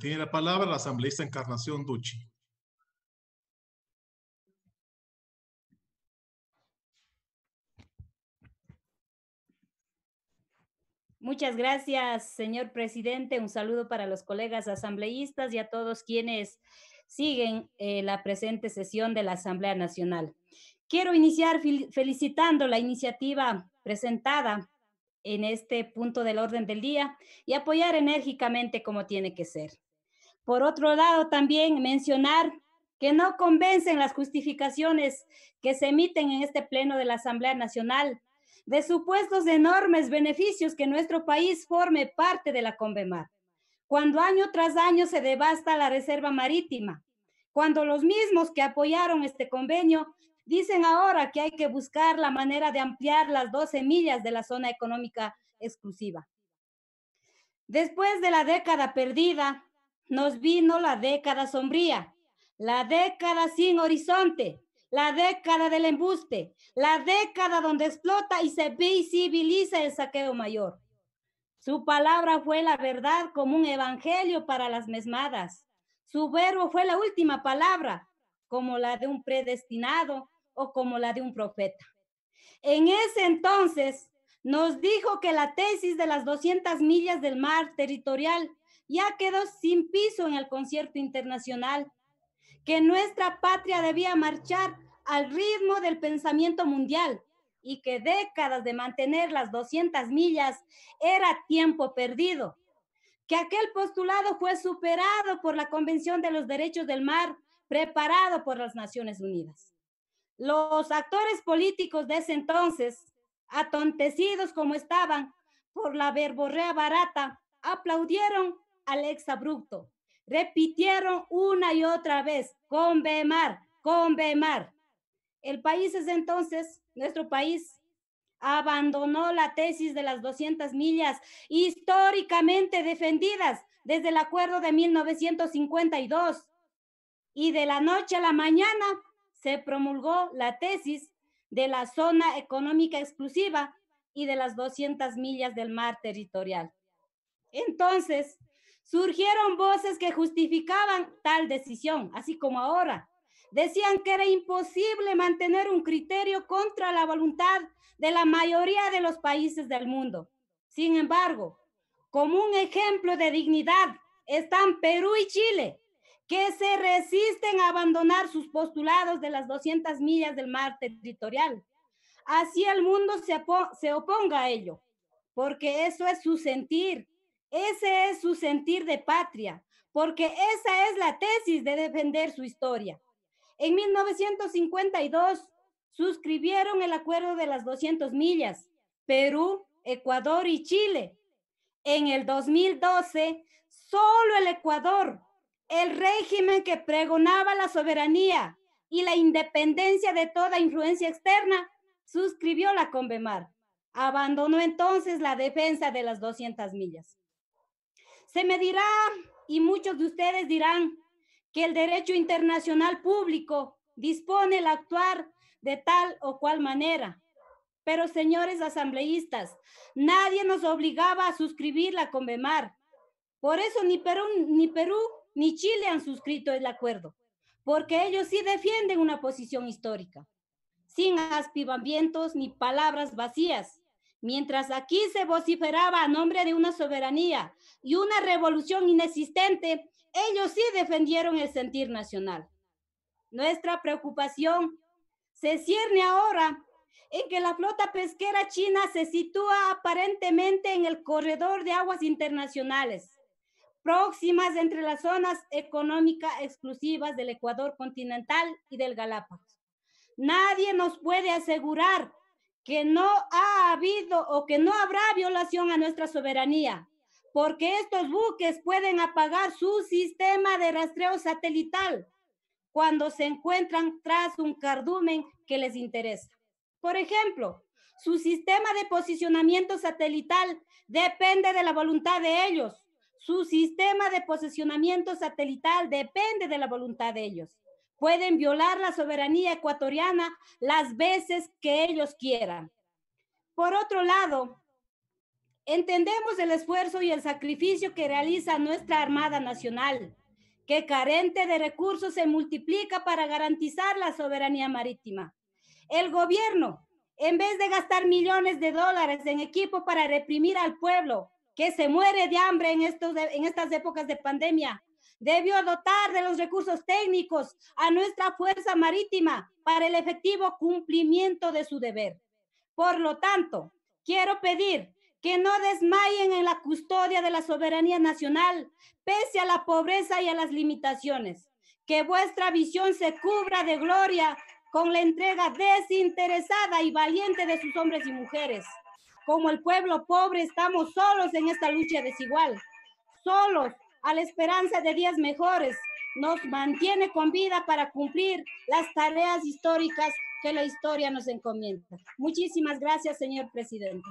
Tiene la palabra la asambleísta Encarnación Duchi. Muchas gracias, señor presidente. Un saludo para los colegas asambleístas y a todos quienes siguen eh, la presente sesión de la Asamblea Nacional. Quiero iniciar felicitando la iniciativa presentada en este punto del orden del día y apoyar enérgicamente como tiene que ser. Por otro lado, también mencionar que no convencen las justificaciones que se emiten en este Pleno de la Asamblea Nacional de supuestos enormes beneficios que nuestro país forme parte de la CONVEMAR, cuando año tras año se devasta la reserva marítima, cuando los mismos que apoyaron este convenio Dicen ahora que hay que buscar la manera de ampliar las 12 millas de la zona económica exclusiva. Después de la década perdida, nos vino la década sombría, la década sin horizonte, la década del embuste, la década donde explota y se visibiliza el saqueo mayor. Su palabra fue la verdad como un evangelio para las mesmadas. Su verbo fue la última palabra, como la de un predestinado o como la de un profeta. En ese entonces nos dijo que la tesis de las 200 millas del mar territorial ya quedó sin piso en el concierto internacional, que nuestra patria debía marchar al ritmo del pensamiento mundial y que décadas de mantener las 200 millas era tiempo perdido, que aquel postulado fue superado por la Convención de los Derechos del Mar preparado por las Naciones Unidas. Los actores políticos de ese entonces, atontecidos como estaban por la verborrea barata, aplaudieron al exabrupto. Repitieron una y otra vez, con Bemar, con Bemar. El país es entonces, nuestro país, abandonó la tesis de las 200 millas históricamente defendidas desde el acuerdo de 1952 y de la noche a la mañana se promulgó la tesis de la zona económica exclusiva y de las 200 millas del mar territorial. Entonces, surgieron voces que justificaban tal decisión, así como ahora. Decían que era imposible mantener un criterio contra la voluntad de la mayoría de los países del mundo. Sin embargo, como un ejemplo de dignidad están Perú y Chile, que se resisten a abandonar sus postulados de las 200 millas del mar territorial. Así el mundo se, se oponga a ello, porque eso es su sentir, ese es su sentir de patria, porque esa es la tesis de defender su historia. En 1952 suscribieron el acuerdo de las 200 millas, Perú, Ecuador y Chile. En el 2012, solo el Ecuador el régimen que pregonaba la soberanía y la independencia de toda influencia externa, suscribió la Convemar. Abandonó entonces la defensa de las 200 millas. Se me dirá, y muchos de ustedes dirán, que el derecho internacional público dispone el actuar de tal o cual manera. Pero señores asambleístas, nadie nos obligaba a suscribir la Convemar. Por eso ni Perú, ni Perú ni Chile han suscrito el acuerdo, porque ellos sí defienden una posición histórica, sin aspivamientos ni palabras vacías. Mientras aquí se vociferaba a nombre de una soberanía y una revolución inexistente, ellos sí defendieron el sentir nacional. Nuestra preocupación se cierne ahora en que la flota pesquera china se sitúa aparentemente en el corredor de aguas internacionales próximas entre las zonas económicas exclusivas del Ecuador continental y del Galápagos. Nadie nos puede asegurar que no ha habido o que no habrá violación a nuestra soberanía, porque estos buques pueden apagar su sistema de rastreo satelital cuando se encuentran tras un cardumen que les interesa. Por ejemplo, su sistema de posicionamiento satelital depende de la voluntad de ellos, su sistema de posicionamiento satelital depende de la voluntad de ellos. Pueden violar la soberanía ecuatoriana las veces que ellos quieran. Por otro lado, entendemos el esfuerzo y el sacrificio que realiza nuestra Armada Nacional, que carente de recursos se multiplica para garantizar la soberanía marítima. El gobierno, en vez de gastar millones de dólares en equipo para reprimir al pueblo, que se muere de hambre en, estos, en estas épocas de pandemia. Debió dotar de los recursos técnicos a nuestra Fuerza Marítima para el efectivo cumplimiento de su deber. Por lo tanto, quiero pedir que no desmayen en la custodia de la soberanía nacional, pese a la pobreza y a las limitaciones. Que vuestra visión se cubra de gloria con la entrega desinteresada y valiente de sus hombres y mujeres. Como el pueblo pobre estamos solos en esta lucha desigual, solos a la esperanza de días mejores. Nos mantiene con vida para cumplir las tareas históricas que la historia nos encomienda. Muchísimas gracias, señor presidente.